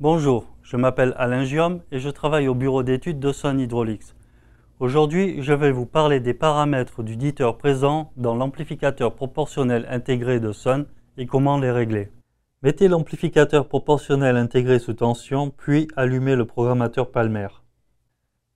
Bonjour, je m'appelle Alain Giom et je travaille au bureau d'études de Son Hydraulics. Aujourd'hui, je vais vous parler des paramètres du diteur présent dans l'amplificateur proportionnel intégré de Son et comment les régler. Mettez l'amplificateur proportionnel intégré sous tension, puis allumez le programmateur Palmer.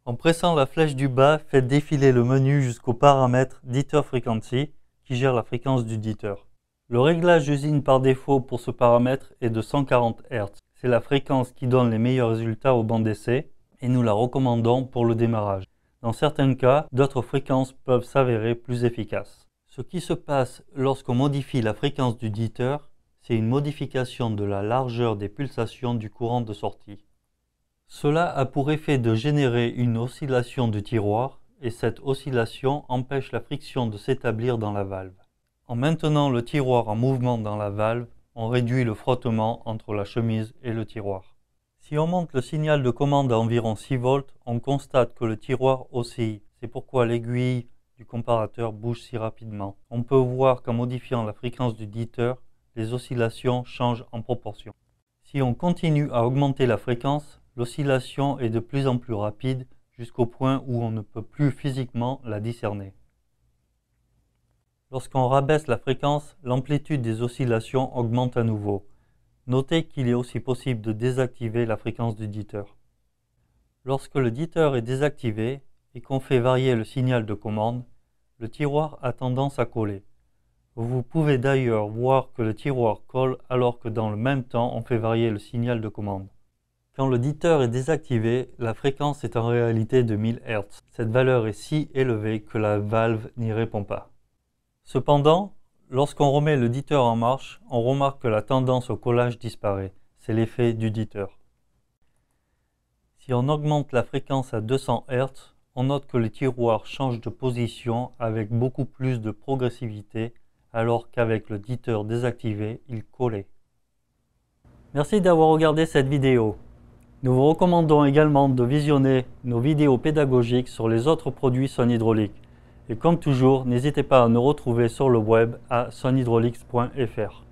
En pressant la flèche du bas, faites défiler le menu jusqu'au paramètre Dither Frequency qui gère la fréquence du diteur. Le réglage usine par défaut pour ce paramètre est de 140 Hz. C'est la fréquence qui donne les meilleurs résultats au banc d'essai et nous la recommandons pour le démarrage. Dans certains cas, d'autres fréquences peuvent s'avérer plus efficaces. Ce qui se passe lorsqu'on modifie la fréquence du diteur, c'est une modification de la largeur des pulsations du courant de sortie. Cela a pour effet de générer une oscillation du tiroir et cette oscillation empêche la friction de s'établir dans la valve. En maintenant le tiroir en mouvement dans la valve, on réduit le frottement entre la chemise et le tiroir. Si on monte le signal de commande à environ 6 volts, on constate que le tiroir oscille. C'est pourquoi l'aiguille du comparateur bouge si rapidement. On peut voir qu'en modifiant la fréquence du diteur, les oscillations changent en proportion. Si on continue à augmenter la fréquence, l'oscillation est de plus en plus rapide jusqu'au point où on ne peut plus physiquement la discerner. Lorsqu'on rabaisse la fréquence, l'amplitude des oscillations augmente à nouveau. Notez qu'il est aussi possible de désactiver la fréquence du diteur. Lorsque le diteur est désactivé et qu'on fait varier le signal de commande, le tiroir a tendance à coller. Vous pouvez d'ailleurs voir que le tiroir colle alors que dans le même temps on fait varier le signal de commande. Quand le diteur est désactivé, la fréquence est en réalité de 1000 Hz. Cette valeur est si élevée que la valve n'y répond pas. Cependant, lorsqu'on remet le diteur en marche, on remarque que la tendance au collage disparaît. C'est l'effet du diteur. Si on augmente la fréquence à 200 Hz, on note que le tiroir change de position avec beaucoup plus de progressivité, alors qu'avec le diteur désactivé, il collait. Merci d'avoir regardé cette vidéo. Nous vous recommandons également de visionner nos vidéos pédagogiques sur les autres produits Son Hydraulique. Et comme toujours, n'hésitez pas à nous retrouver sur le web à sonhydraulics.fr.